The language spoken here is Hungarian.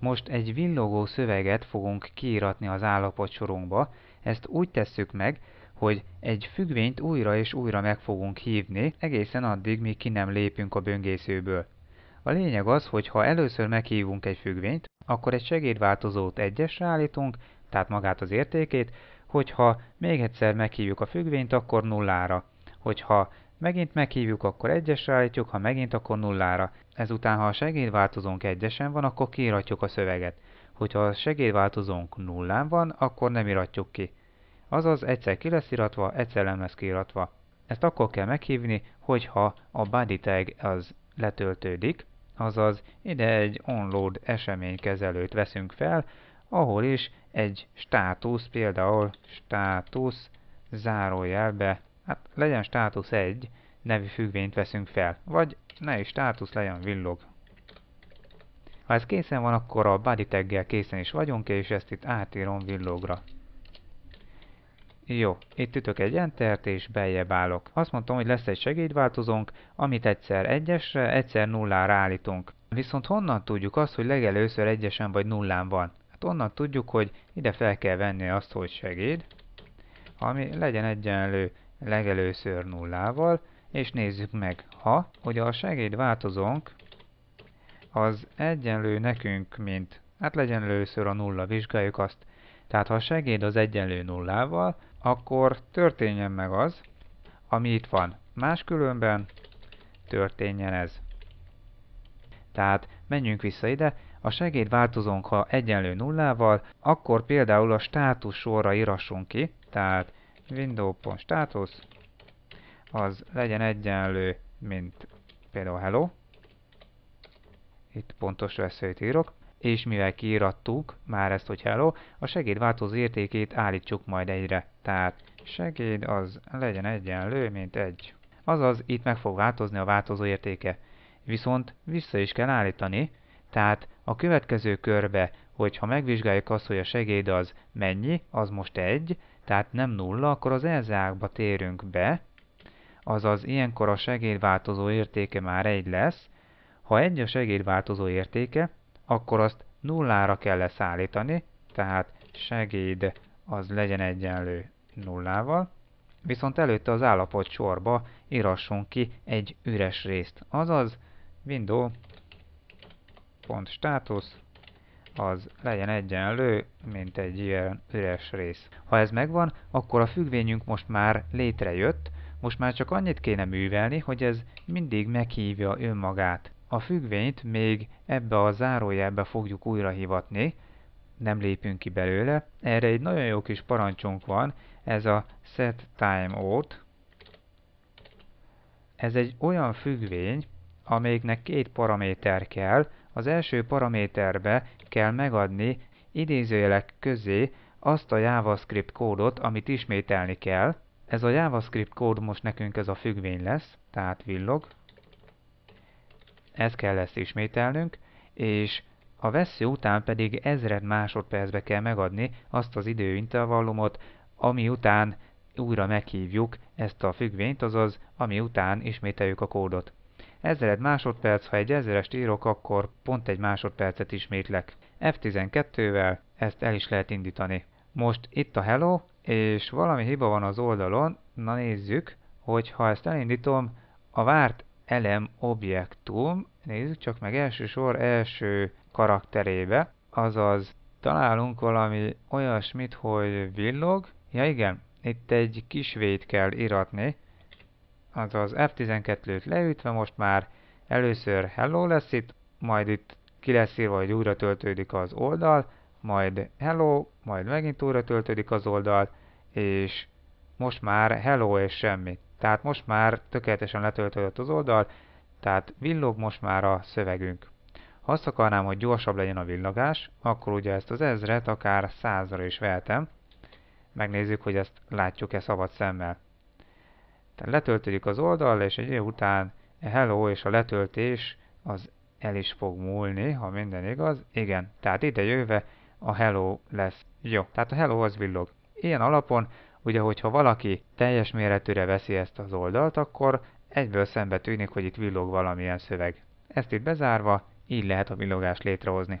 Most egy villogó szöveget fogunk kiíratni az állapotsorunkba, ezt úgy tesszük meg, hogy egy függvényt újra és újra meg fogunk hívni, egészen addig, míg ki nem lépünk a böngészőből. A lényeg az, hogy ha először meghívunk egy függvényt, akkor egy segédváltozót egyesre állítunk, tehát magát az értékét, hogyha még egyszer meghívjuk a függvényt, akkor nullára. Hogyha Megint meghívjuk, akkor egyesre állítjuk, ha megint, akkor nullára. Ezután, ha a segédváltozónk egyesen van, akkor kiíratjuk a szöveget. Hogyha a segédváltozónk nullán van, akkor nem iratjuk ki. Azaz egyszer ki lesz iratva, egyszer nem lesz kiiratva. Ezt akkor kell meghívni, hogyha a body tag az letöltődik, azaz ide egy onload eseménykezelőt veszünk fel, ahol is egy státusz, például státusz zárójelbe Hát legyen státusz 1 nevű függvényt veszünk fel, vagy ne is státusz legyen villog. Ha ez készen van, akkor a body taggel készen is vagyunk, és ezt itt átírom villogra. Jó, itt ütök egy entert, és beljebb állok. Azt mondtam, hogy lesz egy segédváltozónk, amit egyszer egyesre, egyszer nullára állítunk. Viszont honnan tudjuk azt, hogy legelőször egyesen vagy nullán van? Hát onnan tudjuk, hogy ide fel kell venni azt, hogy segéd, ami legyen egyenlő legelőször nullával, és nézzük meg, ha, hogy a segéd az egyenlő nekünk, mint, hát legyen először a nulla, vizsgáljuk azt. Tehát ha a segéd az egyenlő nullával, akkor történjen meg az, ami itt van. Máskülönben történjen ez. Tehát menjünk vissza ide, a segéd ha egyenlő nullával, akkor például a státus sorra írassunk ki, tehát window.status az legyen egyenlő, mint például hello. Itt pontos veszélyt írok. És mivel kiírattuk már ezt, hogy hello, a segéd változó értékét állítsuk majd egyre. Tehát segéd az legyen egyenlő, mint egy. Azaz itt meg fog változni a változó értéke. Viszont vissza is kell állítani, tehát a következő körbe, hogyha megvizsgáljuk azt, hogy a segéd az mennyi, az most egy, tehát nem nulla, akkor az elzákba térünk be, azaz ilyenkor a segédváltozó értéke már egy lesz. Ha egy a segédváltozó értéke, akkor azt nullára kell leszállítani, tehát segéd az legyen egyenlő nullával, viszont előtte az állapot sorba írassunk ki egy üres részt, azaz window.status az legyen egyenlő, mint egy ilyen üres rész. Ha ez megvan, akkor a függvényünk most már létrejött, most már csak annyit kéne művelni, hogy ez mindig meghívja önmagát. A függvényt még ebbe a zárójelbe fogjuk újra hivatni, nem lépünk ki belőle. Erre egy nagyon jó kis parancsunk van, ez a set Ez egy olyan függvény, amelyiknek két paraméter kell, az első paraméterbe kell megadni idézőjelek közé azt a JavaScript kódot, amit ismételni kell. Ez a JavaScript kód most nekünk ez a függvény lesz, tehát villog. Ezt kell ezt ismételnünk, és a vesző után pedig ezred másodpercbe kell megadni azt az időintervallumot, ami után újra meghívjuk ezt a függvényt, azaz ami után ismételjük a kódot. Ezered másodperc, ha egy ezerest írok, akkor pont egy másodpercet ismétlek. F12-vel ezt el is lehet indítani. Most itt a hello, és valami hiba van az oldalon, na nézzük, hogy ha ezt elindítom, a várt elem objektum, nézzük csak meg első sor első karakterébe, azaz találunk valami olyasmit, hogy villog, ja igen, itt egy kis vét kell iratni, azaz F12-t leütve most már először hello lesz itt, majd itt ki lesz írva, hogy újra töltődik az oldal, majd hello, majd megint újra töltődik az oldal, és most már hello és semmi. Tehát most már tökéletesen letöltődött az oldal, tehát villog most már a szövegünk. Ha azt akarnám, hogy gyorsabb legyen a villogás, akkor ugye ezt az ezret akár százra is vehetem. Megnézzük, hogy ezt látjuk-e szabad szemmel. Tehát letöltődik az oldal, és egy év után a hello és a letöltés az el is fog múlni, ha minden igaz. Igen, tehát ide jöve a hello lesz. Jó, tehát a hello az villog. Ilyen alapon, ugye, hogyha valaki teljes méretűre veszi ezt az oldalt, akkor egyből szembe tűnik, hogy itt villog valamilyen szöveg. Ezt itt bezárva, így lehet a villogást létrehozni.